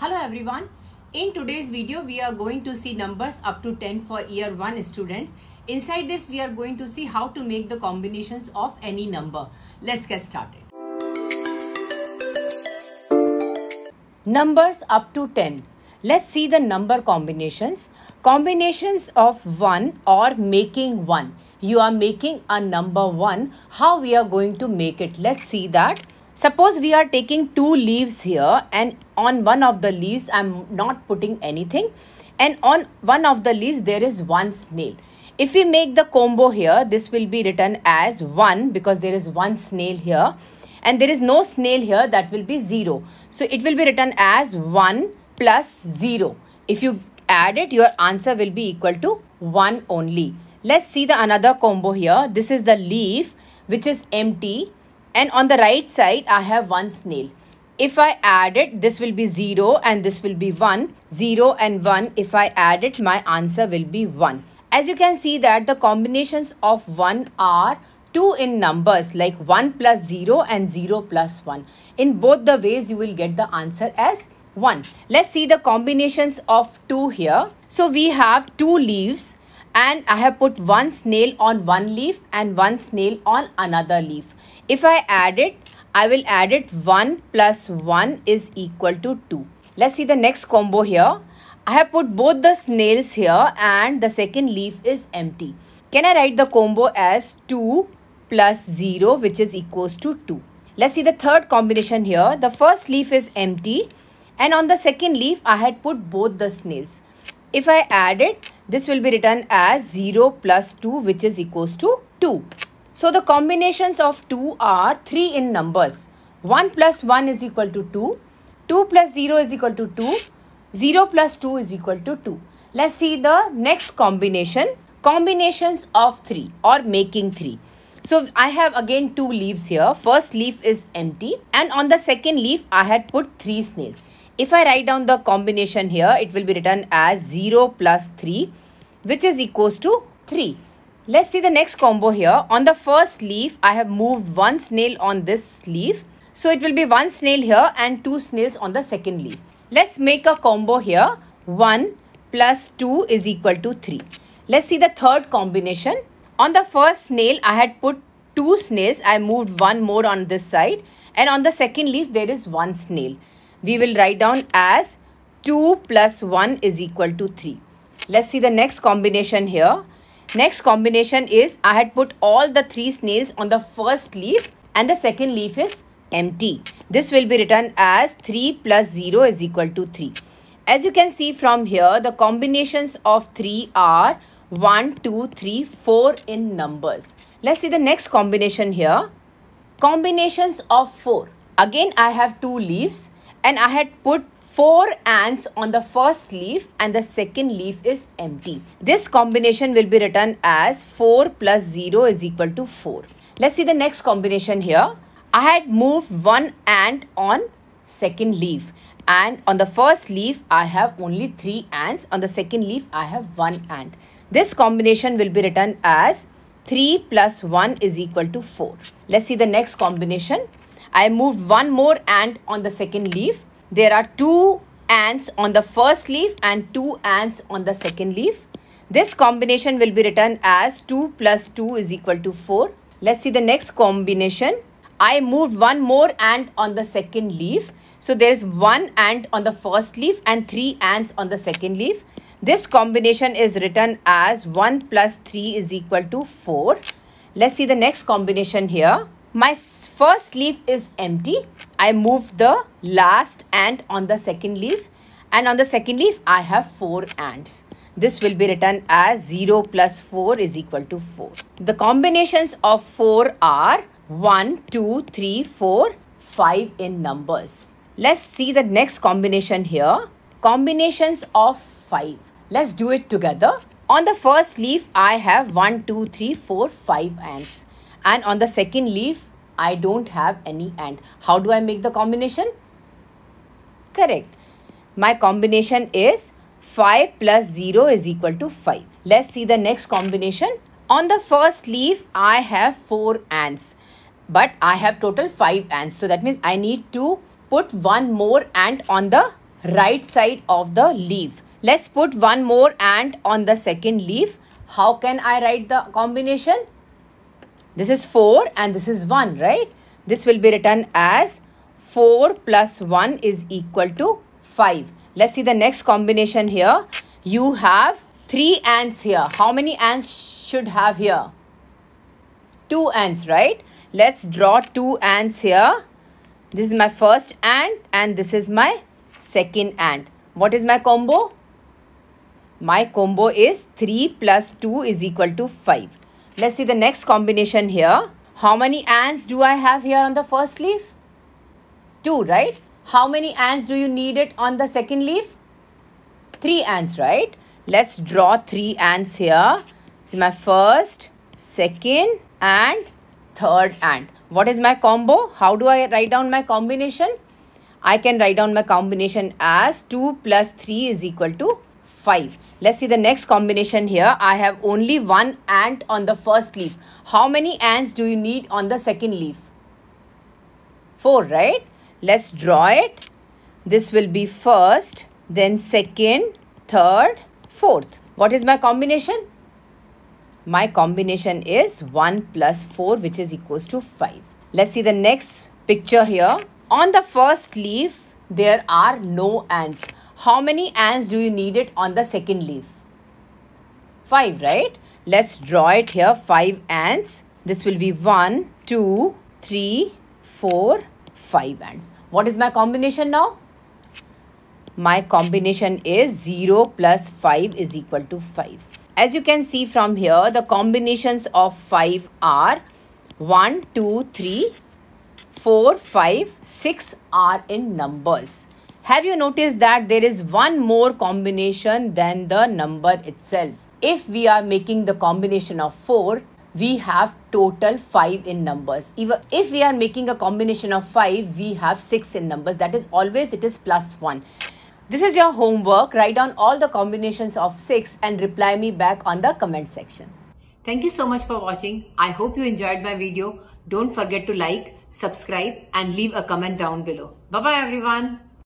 Hello everyone. In today's video, we are going to see numbers up to 10 for year 1 student. Inside this, we are going to see how to make the combinations of any number. Let's get started. Numbers up to 10. Let's see the number combinations. Combinations of 1 or making 1. You are making a number 1. How we are going to make it? Let's see that. Suppose we are taking two leaves here and on one of the leaves I'm not putting anything and on one of the leaves there is one snail. If we make the combo here, this will be written as 1 because there is one snail here and there is no snail here that will be 0. So it will be written as 1 plus 0. If you add it, your answer will be equal to 1 only. Let's see the another combo here. This is the leaf which is empty and on the right side I have one snail. If I add it, this will be 0 and this will be 1. 0 and 1, if I add it, my answer will be 1. As you can see that the combinations of 1 are 2 in numbers like 1 plus 0 and 0 plus 1. In both the ways, you will get the answer as 1. Let's see the combinations of 2 here. So we have 2 leaves and I have put one snail on one leaf and one snail on another leaf. If I add it, I will add it 1 plus 1 is equal to 2. Let's see the next combo here. I have put both the snails here and the second leaf is empty. Can I write the combo as 2 plus 0 which is equals to 2. Let's see the third combination here. The first leaf is empty and on the second leaf I had put both the snails. If I add it, this will be written as 0 plus 2 which is equals to 2. So the combinations of 2 are 3 in numbers. 1 plus 1 is equal to 2. 2 plus 0 is equal to 2. 0 plus 2 is equal to 2. Let's see the next combination. Combinations of 3 or making 3. So I have again two leaves here. First leaf is empty and on the second leaf I had put three snails. If I write down the combination here, it will be written as 0 plus 3 which is equals to 3. Let's see the next combo here. On the first leaf, I have moved one snail on this leaf. So it will be one snail here and two snails on the second leaf. Let's make a combo here. 1 plus 2 is equal to 3. Let's see the third combination. On the first snail, I had put two snails. I moved one more on this side. And on the second leaf, there is one snail we will write down as 2 plus 1 is equal to 3. Let's see the next combination here. Next combination is I had put all the three snails on the first leaf and the second leaf is empty. This will be written as 3 plus 0 is equal to 3. As you can see from here, the combinations of 3 are 1, 2, 3, 4 in numbers. Let's see the next combination here. Combinations of 4. Again, I have two leaves and I had put four ants on the first leaf and the second leaf is empty. This combination will be written as 4 plus 0 is equal to 4. Let's see the next combination here. I had moved one ant on second leaf and on the first leaf I have only three ants. On the second leaf I have one ant. This combination will be written as 3 plus 1 is equal to 4. Let's see the next combination. I moved one more ant on the second leaf. There are two ants on the first leaf and two ants on the second leaf. This combination will be written as 2 plus 2 is equal to 4. Let's see the next combination. I moved one more ant on the second leaf. So there is one ant on the first leaf and three ants on the second leaf. This combination is written as 1 plus 3 is equal to 4. Let's see the next combination here my first leaf is empty i move the last ant on the second leaf and on the second leaf i have four ants this will be written as 0 plus 4 is equal to 4 the combinations of 4 are 1 2 3 4 5 in numbers let's see the next combination here combinations of 5 let's do it together on the first leaf i have 1 2 3 4 5 ants and on the second leaf I don't have any and. How do I make the combination? Correct. My combination is 5 plus 0 is equal to 5. Let's see the next combination. On the first leaf, I have 4 ants. But I have total 5 ants. So that means I need to put one more ant on the right side of the leaf. Let's put one more ant on the second leaf. How can I write the combination? This is 4 and this is 1, right? This will be written as 4 plus 1 is equal to 5. Let's see the next combination here. You have 3 ants here. How many ants should have here? 2 ants, right? Let's draw 2 ants here. This is my first ant and this is my second ant. What is my combo? My combo is 3 plus 2 is equal to 5. Let's see the next combination here. How many ants do I have here on the first leaf? 2, right? How many ants do you need it on the second leaf? 3 ants, right? Let's draw 3 ants here. See my first, second and third ant. What is my combo? How do I write down my combination? I can write down my combination as 2 plus 3 is equal to 5. Let's see the next combination here. I have only one ant on the first leaf. How many ants do you need on the second leaf? 4, right? Let's draw it. This will be first, then second, third, fourth. What is my combination? My combination is 1 plus 4 which is equals to 5. Let's see the next picture here. On the first leaf, there are no ants how many ants do you need it on the second leaf? 5, right? Let's draw it here, 5 ants. This will be one, two, three, four, five ants. What is my combination now? My combination is 0 plus 5 is equal to 5. As you can see from here, the combinations of 5 are 1, 2, 3, 4, 5, 6 are in numbers. Have you noticed that there is one more combination than the number itself? If we are making the combination of 4, we have total 5 in numbers. if we are making a combination of 5, we have 6 in numbers. That is always it is plus 1. This is your homework. Write down all the combinations of 6 and reply me back on the comment section. Thank you so much for watching. I hope you enjoyed my video. Don't forget to like, subscribe and leave a comment down below. Bye-bye everyone.